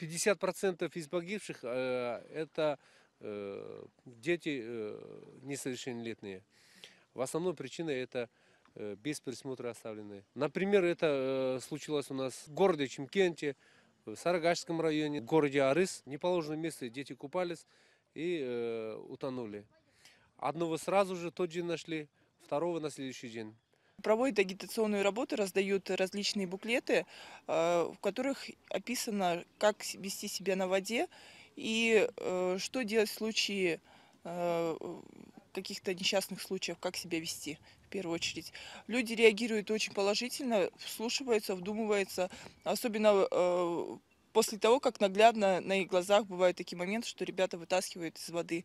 50% из погибших это э, дети э, несовершеннолетние. В основном причина это э, без присмотра оставленные. Например, это э, случилось у нас в городе Чемкенте, в Сарагашском районе, в городе Арыс. Неположенном месте дети купались и утонули. Одного сразу же тот день нашли, второго на следующий день проводит агитационную работу, раздают различные буклеты, э, в которых описано, как вести себя на воде и э, что делать в случае э, каких-то несчастных случаев, как себя вести в первую очередь. Люди реагируют очень положительно, вслушиваются, вдумываются, особенно после того, как наглядно на их глазах бывают такие моменты, что ребята вытаскивают из воды.